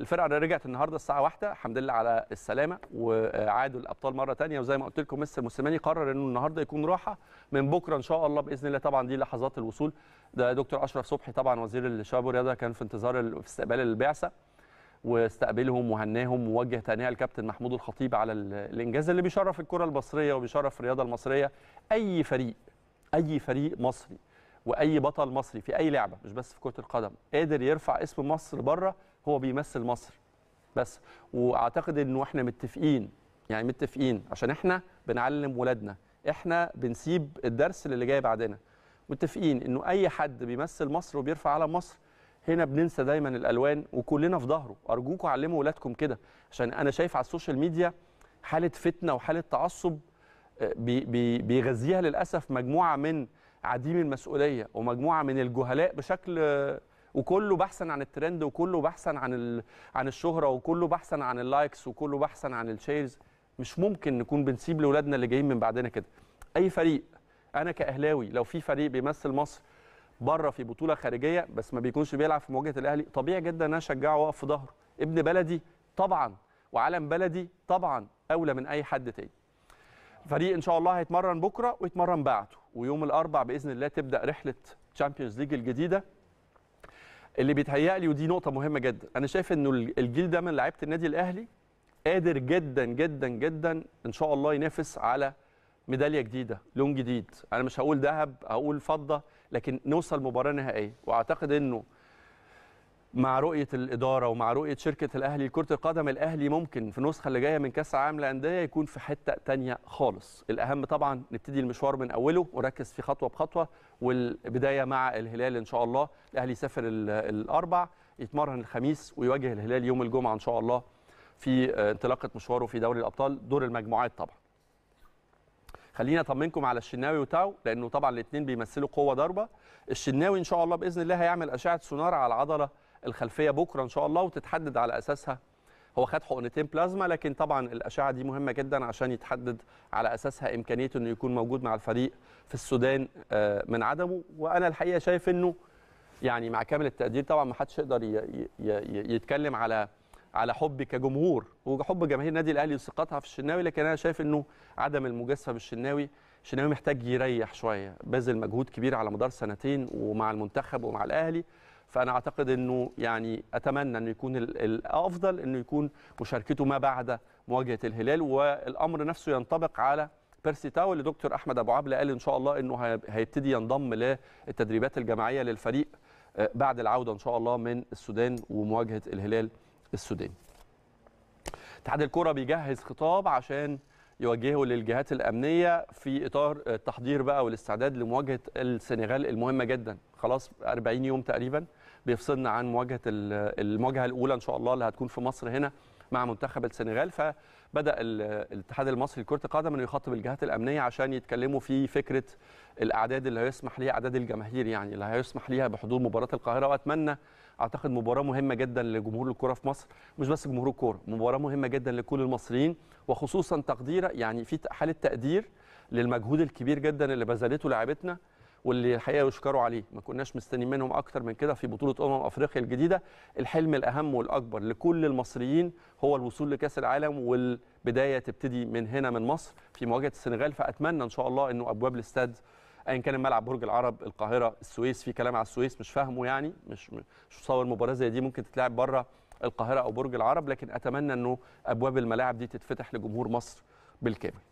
الفرقه رجعت النهارده الساعه 1 الحمد لله على السلامه وعادوا الابطال مره ثانيه وزي ما قلت لكم مستر موسيماني قرر انه النهارده يكون راحه من بكره ان شاء الله باذن الله طبعا دي لحظات الوصول ده دكتور اشرف صبحي طبعا وزير الشباب والرياضه كان في انتظار في استقبال البعثه واستقبلهم وهناهم ووجه تهنئه الكابتن محمود الخطيب على الانجاز اللي بيشرف الكره المصريه وبيشرف الرياضه المصريه اي فريق اي فريق مصري واي بطل مصري في اي لعبه مش بس في كره القدم قادر يرفع اسم مصر بره هو بيمثل مصر بس واعتقد انه احنا متفقين يعني متفقين عشان احنا بنعلم ولادنا احنا بنسيب الدرس للي جاي بعدنا متفقين انه اي حد بيمثل مصر وبيرفع علم مصر هنا بننسى دايما الالوان وكلنا في ظهره ارجوكم علموا ولادكم كده عشان انا شايف على السوشيال ميديا حاله فتنه وحاله تعصب آه، بيغذيها للاسف مجموعه من عديم المسؤوليه ومجموعه من الجهلاء بشكل وكله بحثا عن الترند وكله بحثا عن ال... عن الشهره وكله بحثا عن اللايكس وكله بحثا عن الشيرز مش ممكن نكون بنسيب لاولادنا اللي جايين من بعدنا كده اي فريق انا كاهلاوي لو في فريق بيمثل مصر بره في بطوله خارجيه بس ما بيكونش بيلعب في مواجهه الاهلي طبيعي جدا ان انا اشجعه واقف في ظهره ابن بلدي طبعا وعلم بلدي طبعا اولى من اي حد تاني فريق ان شاء الله هيتمرن بكره ويتمرن بعده ويوم الاربع باذن الله تبدا رحله تشامبيونز ليج الجديده اللي بيتهيألي ودي نقطه مهمه جدا انا شايف انه الجيل ده من لعيبه النادي الاهلي قادر جدا جدا جدا ان شاء الله ينافس على ميداليه جديده لون جديد انا مش هقول ذهب هقول فضه لكن نوصل مباراه نهائيه واعتقد انه مع رؤيه الاداره ومع رؤيه شركه الاهلي لكره القدم الاهلي ممكن في النسخه اللي جايه من كاس عام للانديه يكون في حته تانية خالص الاهم طبعا نبتدي المشوار من اوله وركز في خطوه بخطوه والبدايه مع الهلال ان شاء الله الاهلي يسافر الاربع يتمرن الخميس ويواجه الهلال يوم الجمعه ان شاء الله في آه، انطلاقه مشواره في دوري الابطال دور المجموعات طبعا خلينا اطمنكم على الشناوي وتاو لانه طبعا الاثنين بيمثلوا قوه ضربه الشناوي ان شاء الله باذن الله هيعمل اشعه سونار على العضله الخلفيه بكره ان شاء الله وتتحدد على اساسها هو خد حقنتين بلازما لكن طبعا الاشعه دي مهمه جدا عشان يتحدد على اساسها امكانيه انه يكون موجود مع الفريق في السودان آه، من عدمه وانا الحقيقه شايف انه يعني مع كامل التقدير طبعا ما حدش يقدر يتكلم على على حبي كجمهور وحب جماهير النادي الاهلي وثقتها في الشناوي لكن انا شايف انه عدم المجازفه بالشناوي الشناوي محتاج يريح شويه باذل مجهود كبير على مدار سنتين ومع المنتخب ومع الاهلي فانا اعتقد انه يعني اتمنى انه يكون الافضل انه يكون مشاركته ما بعد مواجهه الهلال والامر نفسه ينطبق على بيرسي تاو اللي دكتور احمد ابو عبله قال ان شاء الله انه هيبتدي ينضم للتدريبات الجماعيه للفريق آه، بعد العوده ان شاء الله من السودان ومواجهه الهلال السوداني. اتحاد الكوره بيجهز خطاب عشان يوجهه للجهات الامنيه في اطار التحضير بقى والاستعداد لمواجهه السنغال المهمه جدا خلاص 40 يوم تقريبا بيفصلنا عن مواجهه المواجهه الاولى ان شاء الله اللي هتكون في مصر هنا مع منتخب السنغال بدا الاتحاد المصري لكره القدم انه يخاطب الجهات الامنيه عشان يتكلموا في فكره الاعداد اللي هيسمح ليها اعداد الجماهير يعني اللي هيسمح ليها بحضور مباراه القاهره واتمنى اعتقد مباراه مهمه جدا لجمهور الكره في مصر مش بس جمهور الكره مباراه مهمه جدا لكل المصريين وخصوصا تقدير يعني في حاله تقدير للمجهود الكبير جدا اللي بذلته لاعبتنا واللي الحقيقه يشكروا عليه ما كناش مستنيين منهم اكتر من كده في بطوله امم افريقيا الجديده الحلم الاهم والاكبر لكل المصريين هو الوصول لكاس العالم والبدايه تبتدي من هنا من مصر في مواجهه السنغال فاتمنى ان شاء الله انه ابواب الاستاد ايا كان الملعب برج العرب القاهره السويس في كلام على السويس مش فاهمه يعني مش مش مصور مباراه زي دي ممكن تتلعب بره القاهره او برج العرب لكن اتمنى انه ابواب الملاعب دي تتفتح لجمهور مصر بالكامل